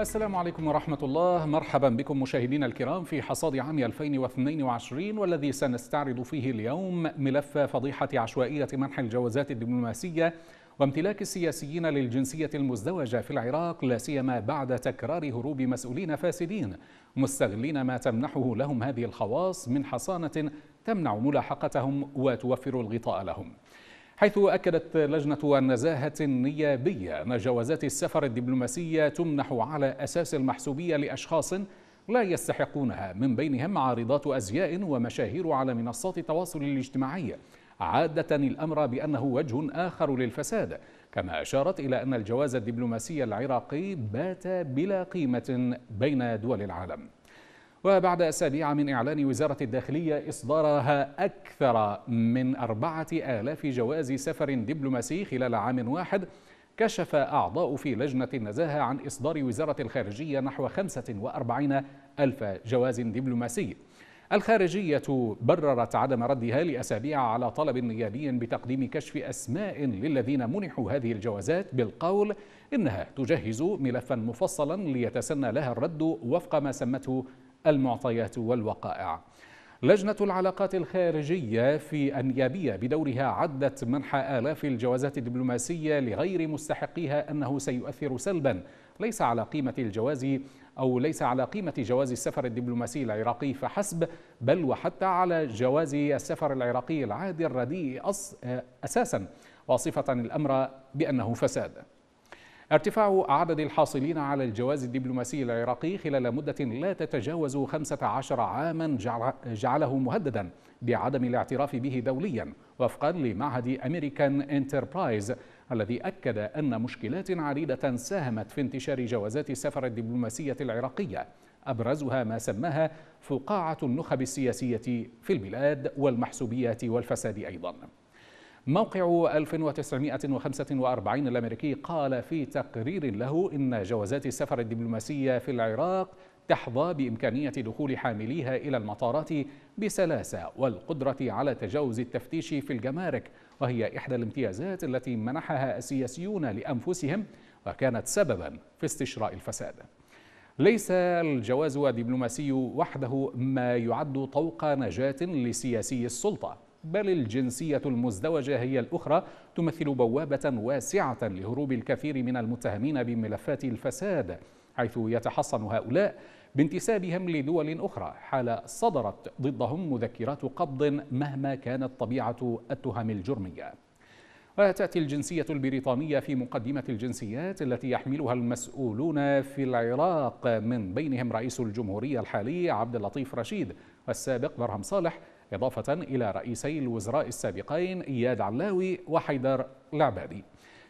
السلام عليكم ورحمة الله مرحبا بكم مشاهدينا الكرام في حصاد عام 2022 والذي سنستعرض فيه اليوم ملف فضيحة عشوائية منح الجوازات الدبلوماسية وامتلاك السياسيين للجنسية المزدوجة في العراق لا سيما بعد تكرار هروب مسؤولين فاسدين مستغلين ما تمنحه لهم هذه الخواص من حصانة تمنع ملاحقتهم وتوفر الغطاء لهم حيث أكدت لجنة النزاهة النيابية أن جوازات السفر الدبلوماسية تمنح على أساس المحسوبية لأشخاص لا يستحقونها من بينهم عارضات أزياء ومشاهير على منصات التواصل الاجتماعي عادة الأمر بأنه وجه آخر للفساد كما أشارت إلى أن الجواز الدبلوماسي العراقي بات بلا قيمة بين دول العالم وبعد أسابيع من إعلان وزارة الداخلية إصدارها أكثر من أربعة آلاف جواز سفر دبلوماسي خلال عام واحد كشف أعضاء في لجنة النزاهة عن إصدار وزارة الخارجية نحو 45 ألف جواز دبلوماسي الخارجية بررت عدم ردها لأسابيع على طلب نيابي بتقديم كشف أسماء للذين منحوا هذه الجوازات بالقول إنها تجهز ملفا مفصلا ليتسنى لها الرد وفق ما سمته المعطيات والوقائع لجنة العلاقات الخارجية في النيابية بدورها عدت منح آلاف الجوازات الدبلوماسية لغير مستحقيها أنه سيؤثر سلبا ليس على قيمة الجواز أو ليس على قيمة جواز السفر الدبلوماسي العراقي فحسب بل وحتى على جواز السفر العراقي العادي الرديء أساسا واصفة الأمر بأنه فساد ارتفاع عدد الحاصلين على الجواز الدبلوماسي العراقي خلال مدة لا تتجاوز 15 عاما جعله مهددا بعدم الاعتراف به دوليا وفقا لمعهد أمريكان انتربرايز الذي أكد أن مشكلات عديدة ساهمت في انتشار جوازات السفر الدبلوماسية العراقية أبرزها ما سماها فقاعة النخب السياسية في البلاد والمحسوبيات والفساد أيضاً موقع 1945 الأمريكي قال في تقرير له إن جوازات السفر الدبلوماسية في العراق تحظى بإمكانية دخول حامليها إلى المطارات بسلاسة والقدرة على تجاوز التفتيش في الجمارك وهي إحدى الامتيازات التي منحها السياسيون لأنفسهم وكانت سببا في استشراء الفساد ليس الجواز الدبلوماسي وحده ما يعد طوق نجاة لسياسي السلطة بل الجنسية المزدوجة هي الأخرى تمثل بوابة واسعة لهروب الكثير من المتهمين بملفات الفساد حيث يتحصن هؤلاء بانتسابهم لدول أخرى حال صدرت ضدهم مذكرات قبض مهما كانت طبيعة التهم الجرمية وتأتي الجنسية البريطانية في مقدمة الجنسيات التي يحملها المسؤولون في العراق من بينهم رئيس الجمهورية الحالي عبد اللطيف رشيد والسابق برهم صالح إضافة إلى رئيسي الوزراء السابقين إياد علاوي وحيدر العبادي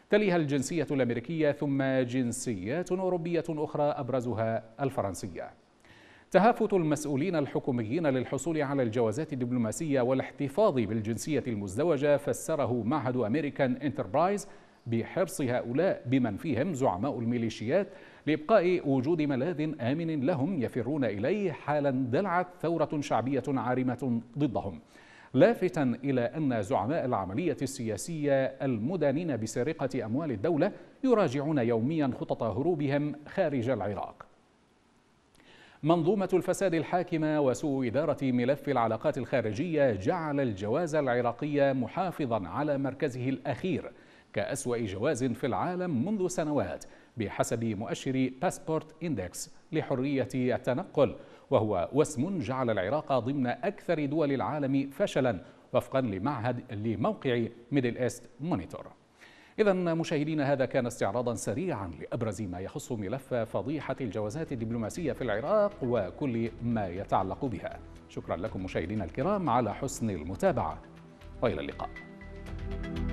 تليها الجنسية الأمريكية ثم جنسيات أوروبية أخرى أبرزها الفرنسية تهافت المسؤولين الحكوميين للحصول على الجوازات الدبلوماسية والاحتفاظ بالجنسية المزدوجة فسره معهد أمريكان انتربرايز بحرص هؤلاء بمن فيهم زعماء الميليشيات لإبقاء وجود ملاذ آمن لهم يفرون إليه حالا دلعت ثورة شعبية عارمة ضدهم لافتا إلى أن زعماء العملية السياسية المدانين بسرقة أموال الدولة يراجعون يوميا خطط هروبهم خارج العراق منظومة الفساد الحاكمة وسوء إدارة ملف العلاقات الخارجية جعل الجواز العراقي محافظا على مركزه الأخير كأسوأ جواز في العالم منذ سنوات بحسب مؤشر باسبورت إندكس لحرية التنقل وهو وسم جعل العراق ضمن أكثر دول العالم فشلا وفقا لمعهد لموقع ميدل إيست مونيتور إذا مشاهدين هذا كان استعراضا سريعا لأبرز ما يخص ملف فضيحة الجوازات الدبلوماسية في العراق وكل ما يتعلق بها شكرا لكم مشاهدينا الكرام على حسن المتابعة وإلى اللقاء